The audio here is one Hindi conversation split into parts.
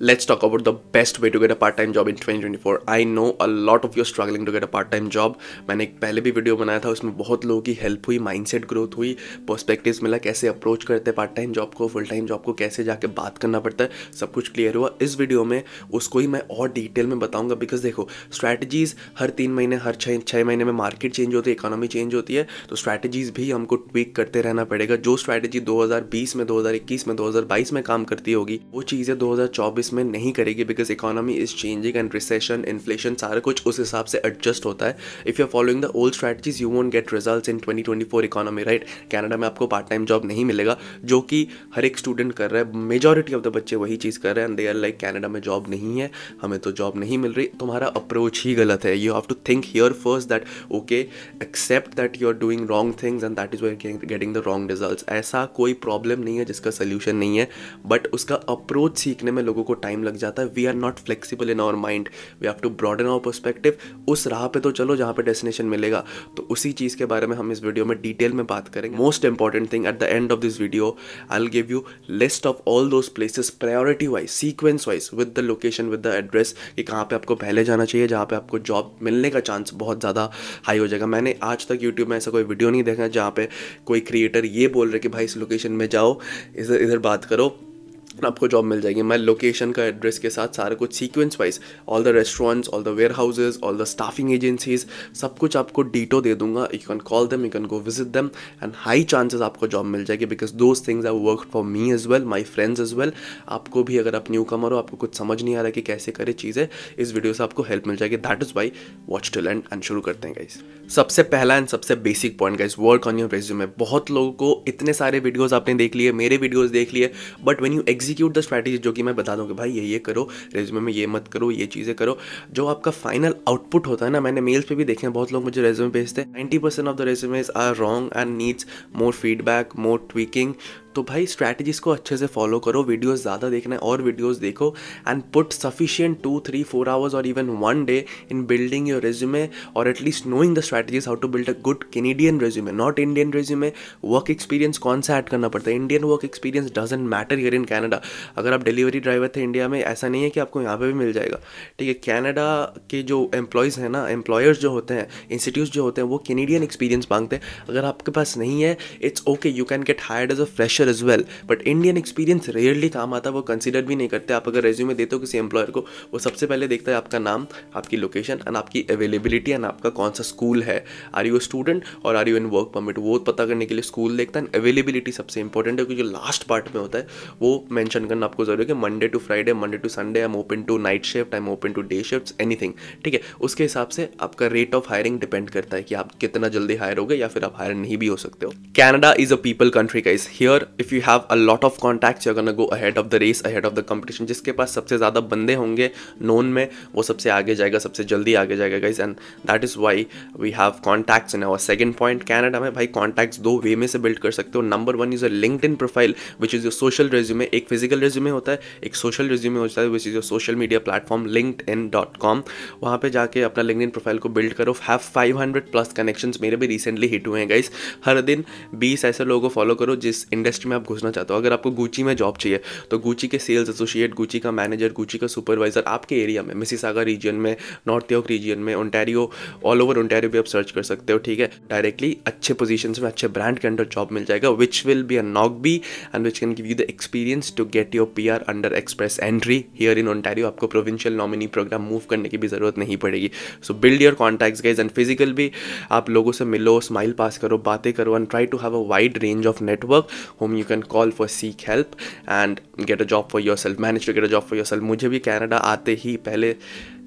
let's talk about the best way to get a part time job in 2024 I know a lot of you struggling to get a part time job मैंने एक पहले भी वीडियो बनाया था उसमें बहुत लोगों की हेल्प हुई माइंडसेट ग्रोथ हुई पर्सपेक्टिव्स मिला कैसे अप्रोच करते हैं पार्ट टाइम जॉब को फुल टाइम जॉब को कैसे जाके बात करना पड़ता है सब कुछ क्लियर हुआ इस वीडियो में उसको ही मैं और डिटेल में बताऊंगा बिकॉज देखो स्ट्रैटेजीज हर तीन महीने हर छः छः महीने में मार्केट चेंज होती है इकोनॉमी चेंज होती है तो स्ट्रैटेजीज भी हमको ट्वीक करते रहना पड़ेगा जो स्ट्रैटेजी 2020 में 2021 में 2022 में काम करती होगी वो चीज़ें 2024 इसमें नहीं करेगी because economy is changing and recession inflation सारा कुछ उस हिसाब से एडजस्ट होता है if you are following the old strategies you won't get result in twenty twenty four economy right Canada में आपको पार्ट टाइम जॉब नहीं मिलेगा जो कि हर एक स्टूडेंट कर रहा है मेजोरिटी ऑफ द बच्चे वही चीज़ कर रहे हैं and they are like Canada में जॉब नहीं है हमें तो जॉब नहीं मिल रही तुम्हारा अप्रोच ही गलत है you have to think here first that okay accept that you are doing wrong things and that is where getting the wrong result ऐसा कोई प्रॉब्लम नहीं है जिसका सोल्यूशन नहीं है बट उसका अप्रोच सीखने में लोगों को टाइम लग जाता है we are not flexible in our mind we have to broaden our perspective उस राह पे तो चलो जहाँ पे डेस्टिनेशन मिलेगा तो उसी चीज़ के बारे में हम इस वीडियो में डिटेल में बात करेंगे most important thing at the end of this video I will give you list of all those places priority wise sequence wise with the location with the address कि कहाँ पे आपको पहले जाना चाहिए जहाँ पे आपको जॉब मिलने का चांस बहुत ज़्यादा हाई हो जाएगा मैंने आज तक यूट्यूब में ऐसा कोई वीडियो नहीं देखा जहाँ पे कोई क्रिएटर ये बोल रहे कि भाई इस लोकेशन में जाओ इधर इधर बात करो आपको जॉब मिल जाएगी मैं लोकेशन का एड्रेस के साथ सारा कुछ sequence wise all the restaurants all the warehouses all the staffing agencies सब कुछ आपको डीटो दे दूंगा you can call them you can go visit them and high chances आपको जॉब मिल जाएगी because those things I work for me as well my friends as well आपको भी अगर आप न्यू कमर हो आपको कुछ समझ नहीं आ रहा कि कैसे करें चीज़ें इस वीडियो से आपको हेल्प मिल जाएगी that is by watch to land and शुरू करते हैं गाइज सबसे पहला एंड सबसे basic point guys work on your resume बहुत लोगों को इतने सारे वीडियोज़ आपने देख लिए मेरे वीडियोज़ देख लिए but when you act execute the strategy जो कि मैं बता दूँ कि भाई ये ये करो रेज्यूमे में ये मत करो ये चीज़ें करो जो आपका फाइनल आउटपुट होता है ना मैंने मेल्स पे भी देखे हैं बहुत लोग मुझे रेज्यूमे भेजते हैं ninety of the resumes are wrong and needs more feedback more tweaking तो भाई स्ट्रैटेजीज को अच्छे से फॉलो करो वीडियोस ज़्यादा देखना है और वीडियोस देखो and put sufficient two three four hours और even one day in building your resume और at least knowing the strategies how to build a good Canadian resume not Indian resume work experience कौन सा ऐड करना पड़ता है Indian work experience doesn't matter here in Canada अगर आप डिलीवरी ड्राइवर थे इंडिया में ऐसा नहीं है कि आपको यहाँ पर भी मिल जाएगा ठीक है कैनेडा के जो एम्प्लॉयज़ हैं ना एम्प्लॉयर्स जो होते हैं इंस्टीट्यूट जो होते हैं वो कैनेडियन एक्सपीरियंस मांगते हैं अगर आपके पास नहीं है it's okay you can get hired as a fresher culture as well but Indian experience rarely काम आता वो कंसिडर भी नहीं करते आप अगर रेज्यूमे देते हो किसी एम्प्लॉयर को वो सबसे पहले देखता है आपका नाम आपकी लोकेशन एंड आपकी अवेलेबिलिटी एंड आपका कौन सा स्कूल है आर यू स्टूडेंट और are you in work permit वो पता करने के लिए स्कूल देखता है अवेलेबिलिटी सबसे इंपॉर्टेंट है क्योंकि जो लास्ट पार्ट में होता है वो मैंशन करना आपको जरूरी है कि Monday to Friday Monday to Sunday I am open to night shift I am open to day shift anything ठीक है उसके हिसाब से आपका रेट ऑफ हायरिंग डिपेंड करता है कि आप कितना जल्दी हायर हो गए या फिर आप हायर नहीं भी हो सकते हो Canada is a people country का is here if you have a lot of contact you go ahead of the race ahead of the competition जिसके पास सबसे ज़्यादा बंदे होंगे नोन में वो सबसे आगे जाएगा सबसे जल्दी आगे जाएगा guys and that is why we have contacts in our second point Canada में भाई कॉन्टैक्ट्स दो वे में से बिल्ड कर सकते हो number one is a LinkedIn profile which is your social resume एक फिजिकल रेज्यूमे होता है एक सोशल रेज्यूमे होता है which is your social media platform LinkedIn dot com वहाँ पर जाकर अपना लिंकड प्रोफाइल को बिल्ड करो have five hundred plus connection मेरे भी रिसेंटली हिट हुए हैं गाइज हर दिन बीस ऐसे लोगों को फॉलो करो जिस इंडस्ट्री इंडस्ट्री में आप घुसना चाहते हो अगर आपको गुची में जॉब चाहिए तो गुची के सेल्स एसोसिएट गुची का मैनेजर गुची का सुपरवाइजर आपके एरिया में मिसीसागा रीजन में नॉर्थ यॉर्क रीजन में ओंटेरियो ऑल ओवर ओंटेरियो भी आप सर्च कर सकते हो ठीक है डायरेक्टली अच्छे पोजिशन में अच्छे ब्रांड के अंडर जॉब मिल जाएगा which will be a NOC B and which can give you the experience to get your P R under express entry here in Ontario आपको प्रोविंशियल नॉमिनी प्रोग्राम मूव करने की भी जरूरत नहीं पड़ेगी so build your contact guys and physical भी आप लोगों से मिलो स्माइल पास करो बातें करो and try to have a wide range of network home you can call for seek help and get a job for yourself manage to get a job for yourself मुझे भी कनाडा आते ही पहले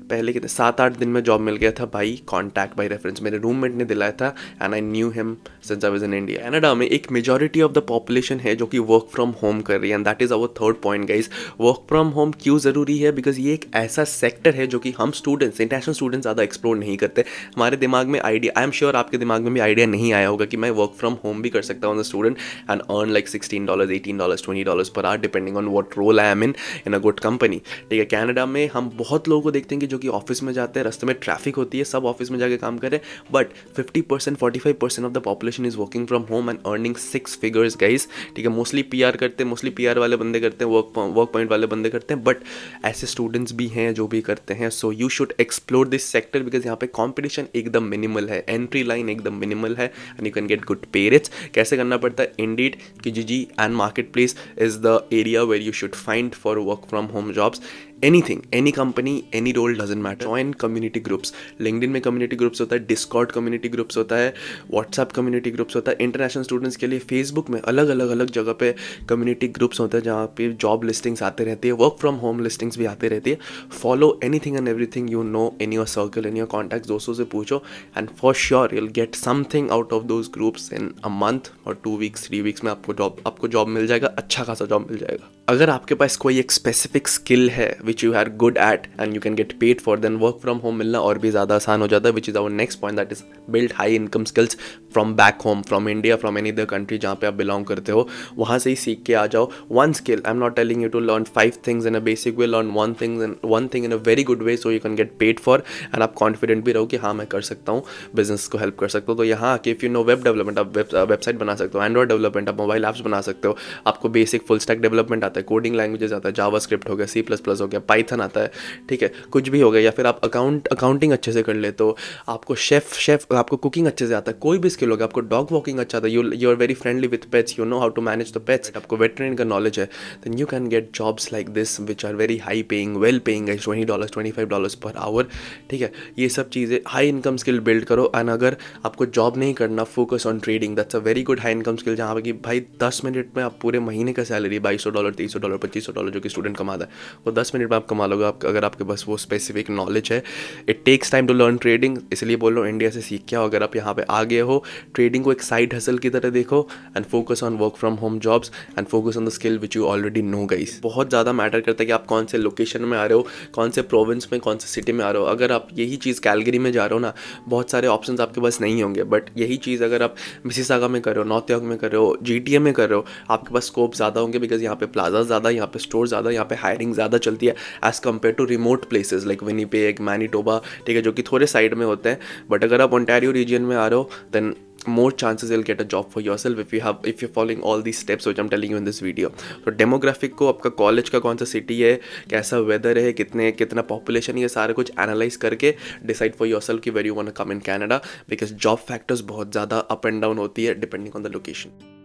पहले कितने सात आठ दिन में जॉब मिल गया था भाई कॉन्टैक्ट बाई रेफरेंस मेरे रूममेट ने दिलाया था and I knew him since I was in India Canada में एक मेजोरिटी ऑफ द पॉपुलेशन है जो कि वर्क फ्रॉम होम कर रही है and that is our third point guys work from home क्यों ज़रूरी है बिकॉज ये एक ऐसा सेक्टर है जो कि हम स्टूडेंट्स इंटरनेशनल स्टूडेंट्स ज़्यादा एक्सप्लोर नहीं करते हमारे दिमाग में आइडिया आई एम श्योर आपके दिमाग में भी आइडिया नहीं आया होगा कि मैं वर्क फ्रॉम होम भी कर सकता हूँ student and earn like sixteen dollar eighteen dollars twenty dollar per hour depending on what role I am in in a good company ठीक है कैनेडा में हम बहुत लोगों को देखते हैं कि जो जो कि ऑफिस में जाते हैं रस्ते में ट्रैफिक होती है सब ऑफिस में जाके काम करें but fifty percent forty five percent of the population is working from home and earning six figures guys ठीक है मोस्टली पी आर करते हैं मोस्टली पी आर वाले बंदे करते हैं वर्क वर्क पॉइंट वाले बंदे करते हैं बट ऐसे स्टूडेंट्स भी हैं जो भी करते हैं so you should explore this sector because यहाँ पे कॉम्पिटिशन एकदम मिनिमल है एंट्री लाइन एकदम मिनिमल है and you can get good parents कैसे करना पड़ता है इंडीड कि जी जी and marketplace is the area where you should find for work from home jobs anything any company any role doesn't matter join community groups LinkedIn में कम्युनिटी ग्रुप्स होता है डिस्कॉर्ड कम्युनिटी ग्रुप्स होता है व्हाट्सएप कम्युनिटी ग्रुप्स होता है इंटरनेशनल स्टूडेंट्स के लिए फेसबुक में अलग अलग अलग जगह पे कम्युनिटी ग्रुप्स होते हैं जहाँ पे जॉब लिस्टिंग्स आते रहती है वर्क फ्रॉम होम लिस्टिंग्स भी आते रहती है follow anything and everything you know in your circle in your contact दोस्तों से पूछो and for sure you'll get something out of those groups in a month और टू वीक्स थ्री वीक्स में आपको जॉब आपको जॉब मिल जाएगा अच्छा खासा जॉब मिल जाएगा अगर आपके पास कोई एक स्पेसिफिक स्किल है which you are good at and you can get paid for then work from home मिलना और भी ज़्यादा आसान हो जाता है which is our next point that is build high income skills from back home from India from any other country जहाँ पे आप बिलोंग करते हो वहाँ से ही सीख के आ जाओ one skill I am not telling you to learn five things in a basic way learn one thing in one thing in a very good way so you can get paid for and आप कॉन्फिडेंट भी रहो कि हाँ मैं कर सकता हूँ बिजनेस को हेल्प कर सकता हूँ तो यहाँ आके if you know web development आप वेबसाइट बना सकते हो एंड्रॉइड डेवलपमेंट आप मोबाइल ऐप्स बना सकते हो आपको बेसिक फुल स्टैक डेवलपमेंट आता है कोडिंग लैंग्वेजेस आता है जावा स्क्रिप्ट हो गया सी प्लस प्लस हो गया गया पाइथन आता है ठीक है कुछ भी हो गया या फिर आप अकाउंट अकाउंटिंग अच्छे से कर ले तो आपको शेफ़ शेफ़ आपको कुकिंग अच्छे से आता है कोई भी स्किल होगा आपको डॉग वॉकिंग अच्छा आता है you are very friendly with pets you know how to manage the pets आपको वेटरिन का नॉलेज है then you can get jobs like this which are very high paying well paying है twenty dollars twenty five dollars per hour ठीक है ये सब चीज़ें हाई इनकम स्किल बिल्ड करो एंड अगर आपको जॉब नहीं करना focus on trading that's a very good high income skill जहाँ पर कि भाई दस मिनट में आप पूरे महीने का सैलरी बाईस सौ डॉलर तेईस सौ डॉलर पच्चीस सौ डॉलर जो कि स्टूडेंट कमाता है वो दस मिनट मिनट में आप कमा लोगे आप अगर आपके पास वो स्पेसिफिक नॉलेज है it takes time to learn trading इसलिए बोल रहा हूँ इंडिया से सीख के अगर आप यहाँ पे आ गए हो ट्रेडिंग को एक साइड हसल की तरह देखो and focus on work from home jobs and focus on the skill which you already know गई बहुत ज़्यादा मैटर करता है कि आप कौन से लोकेशन में आ रहे हो कौन से प्रोविंस में कौन से सिटी में आ रहे हो अगर आप यही चीज़ कैलगरी में जा रहे हो ना बहुत सारे ऑप्शन आपके पास नहीं होंगे बट यही चीज़ अगर आप मिसिसागा में कर रहे हो नॉर्थ यॉर्क में कर रहे हो जी में कर रहे हो आपके पास स्कोप ज़्यादा होंगे बिकॉज यहाँ पे प्लाजा ज़्यादा यहाँ पे स्टोर ज़्यादा यहाँ पे हायरिंग ज़्यादा चलती है as compared to remote places like Winnipeg Manitoba ठीक है जो कि थोड़े साइड में होते हैं बट अगर आप ओंटेरियो रीजन में आ रहे हो then chances will get a job for yourself if you have if you following all the steps which am telling you in this video तो डेमोग्राफिक को आपका कॉलेज का कौन सा सिटी है कैसा वेदर है कितने कितना पॉपुलेशन ये सारा कुछ एनालाइज करके डिसाइड फॉर योर सेल्फ की where you want come in Canada because job factors बहुत ज़्यादा अप एंड डाउन होती है depending on the location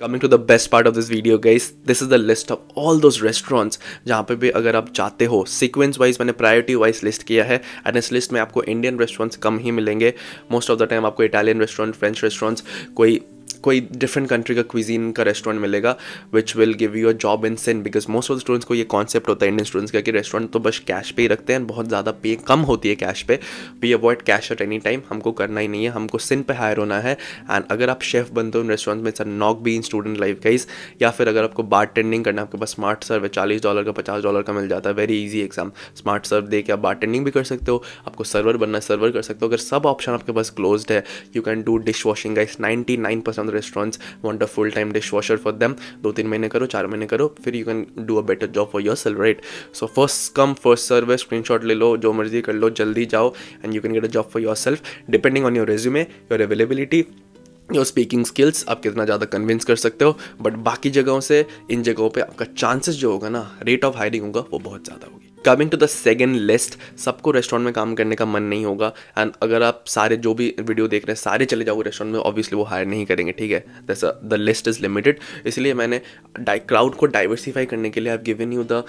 coming to the best part of this video guys this is the list of all those restaurants जहाँ पे भी अगर आप चाहते हो सीक्वेंस वाइज मैंने प्रायोरिटी वाइज लिस्ट किया है एंड इस लिस्ट में आपको इंडियन रेस्टोरेंट्स कम ही मिलेंगे मोस्ट ऑफ द टाइम आपको इटालियन रेस्टोरेंट फ्रेंच रेस्टोरेंट्स कोई कोई डिफरेंट कंट्री का क्विजीन का रेस्टोरेंट मिलेगा which will give you a job in sin because most of the students को ये कॉन्सेप्ट होता है इंडियन स्टूडेंट्स का कि रेस्टोरेंट तो बस कैश पे ही रखते हैं बहुत ज़्यादा पे कम होती है कैश पे we avoid cash at any time हमको करना ही नहीं है हमको सिन पे हायर होना है एंड अगर आप शेफ बनते हो उन रेस्टोरेंट में सर नॉक बी इन स्टूडेंट लाइफ गाइज या फिर अगर आपको बार टेंडिंग करना है आपके पास स्मार्ट सर्व है चालीस डॉलर का पचास डॉलर का मिल जाता है very easy exam smart serve दे के आप बार टेंडिंग भी कर सकते हो आपको सर्वर बनना सर्वर कर सकते हो अगर सब ऑप्शन आपके पास क्लोज है you can do dish washing guys ninety nine percent restaurants want a full time dish washer for them दो तीन महीने करो चार महीने करो फिर you can do a better job for yourself right so first come first serve screen screenshot ले लो जो मर्जी कर लो जल्दी जाओ and you can get a job for yourself depending on your resume your availability your speaking skills आप कितना ज़्यादा कन्विंस कर सकते हो बट बाकी जगहों से इन जगहों पे आपका चांसेस जो होगा ना रेट ऑफ हायरिंग होगा वो बहुत ज़्यादा होगी coming to the second list सबको रेस्टोरेंट में काम करने का मन नहीं होगा एंड अगर आप सारे जो भी वीडियो देख रहे हैं सारे चले जाओगे रेस्टोरेंट में ऑब्वियसली वो हायर नहीं करेंगे ठीक है this the list is limited इसलिए मैंने क्राउड को डाइवर्सिफाई करने के लिए I given you the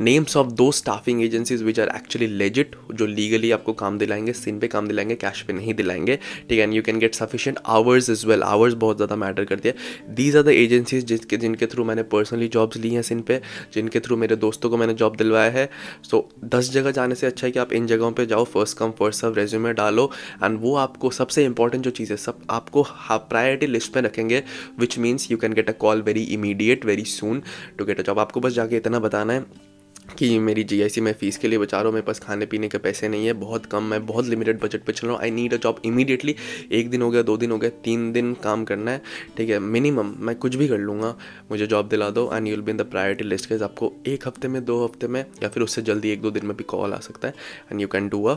names of दो staffing agencies which are actually legit जो लीगली आपको काम दिलाएंगे सिन पे काम दिलाएंगे कैश पे नहीं दिलाएंगे ठीक है and you can get sufficient hours is well hours बहुत ज़्यादा मैटर करती है दीज आर द एजेंसीज जिसके जिनके थ्रू मैंने पर्सनली जॉब्स ली हैं सिन पे जिनके थ्रू मेरे दोस्तों को मैंने जॉब दिलवाया है सो so, दस जगह जाने से अच्छा है कि आप इन जगहों पर जाओ फर्स्ट कम फर्स्ट सब रेज्यूमे डालो एंड वो आपको सबसे इंपॉर्टेंट जो चीज़ है सब आपको प्रायोरिटी लिस्ट में रखेंगे which means you can get a call very immediate very soon to get a job आपको बस जाके इतना बताना है कि मेरी सी मैं फ़ीस के लिए बचा रहा हूँ मेरे पास खाने पीने के पैसे नहीं है बहुत कम मैं बहुत लिमिटेड बजट पे चल रहा हूँ I need a job immediately एक दिन हो गया दो दिन हो गया तीन दिन काम करना है ठीक है मिनिमम मैं कुछ भी कर लूँगा मुझे जॉब दिला दो and you'll be in the priority list के आपको एक हफ्ते में दो हफ्ते में या फिर उससे जल्दी एक दो दिन में भी कॉल आ सकता है and you can do a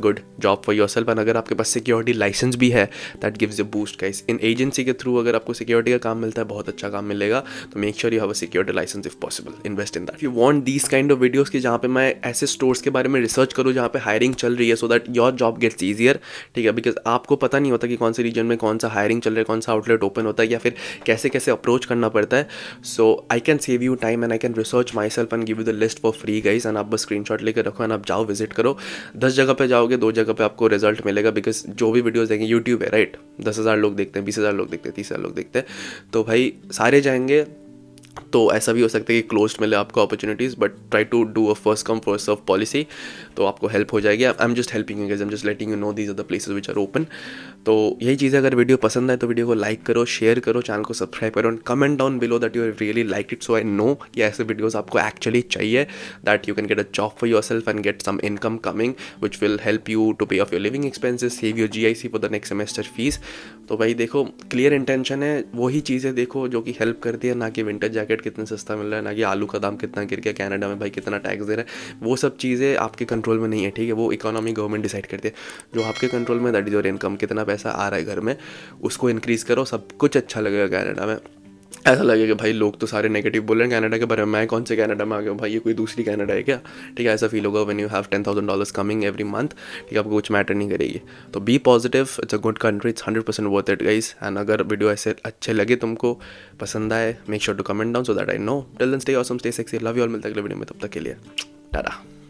good job for yourself and अगर आपके पास सिक्योरिटी लाइसेंस भी है that gives a boost guys in agency के थ्रू अगर आपको सिक्योरिटी का काम मिलता है बहुत अच्छा काम मिलेगा तो make sure you have a security licence if possible invest in that you want this kind of videos कि जहाँ पे मैं ऐसे स्टोर्स के बारे में रिसर्च करूँ जहाँ पे हायरिंग चल रही है so that your job gets easier ठीक है बिकॉज आपको पता नहीं होता कि कौन से रीजन में कौन सा हायरिंग चल रहा है कौन सा आउटलेट ओपन होता है या फिर कैसे कैसे अप्रोच करना पड़ता है so I can save you time and I can research myself and give you the list for free guys एंड आप बस स्क्रीन लेकर रखो एंड आप जाओ विजिट करो दस जगह पर जाओ आओगे दो जगह पे आपको रिजल्ट मिलेगा बिकॉज जो भी वीडियोस देंगे यूट्यूब है राइट दस हज़ार लोग देखते हैं बीस हज़ार लोग देखते हैं तीस हज़ार लोग देखते हैं तो भाई सारे जाएंगे तो ऐसा भी हो सकता है कि क्लोज मिले आपको opportunities but try to do a first come first serve policy तो आपको हेल्प हो जाएगी I am just helping you I am just letting you know these are the places which are open तो यही चीज़ अगर वीडियो पसंद आए तो वीडियो को लाइक करो शेयर करो चैनल को सब्सक्राइब करो and comment down below that you really like it so I know कि ऐसे वीडियोज़ आपको एक्चुअली चाहिए that you can get a job for yourself and get some income coming which will help you to pay off your living expenses save your G I C for the next semester fees तो भाई देखो क्लियर इंटेंशन है वही चीज़ें देखो जो कि हेल्प करती है ना कि विंटर जाए जैकेट कितने सस्ता मिल रहा है ना कि आलू का दाम कितना गिर गया कैनेडा में भाई कितना टैक्स दे रहा है वो सब चीज़ें आपके कंट्रोल में नहीं है ठीक है वो इकोनॉमी गवर्नमेंट डिसाइड करती है जो आपके कंट्रोल में दैट इज़ योर इनकम कितना पैसा आ रहा है घर में उसको इंक्रीज़ करो सब कुछ अच्छा लगेगा कैनेडा में ऐसा लगेगा भाई लोग तो सारे नेगेटिव बोल रहे हैं कनाडा के बारे में मैं कौन से कनाडा में आ गया हूँ भाई ये कोई दूसरी कनाडा है क्या ठीक है ऐसा फील होगा when you have ten thousand dollars coming every month ठीक है आपको कुछ मैटर नहीं करेगी तो be positive it's a good country it's hundred percent worth it guys and अगर वीडियो ऐसे अच्छे लगे तुमको पसंद आए make sure to comment down so that I know till then stay awesome stay sexy love you all मिलता अगले वीडियो में तब तक के लिए टाटा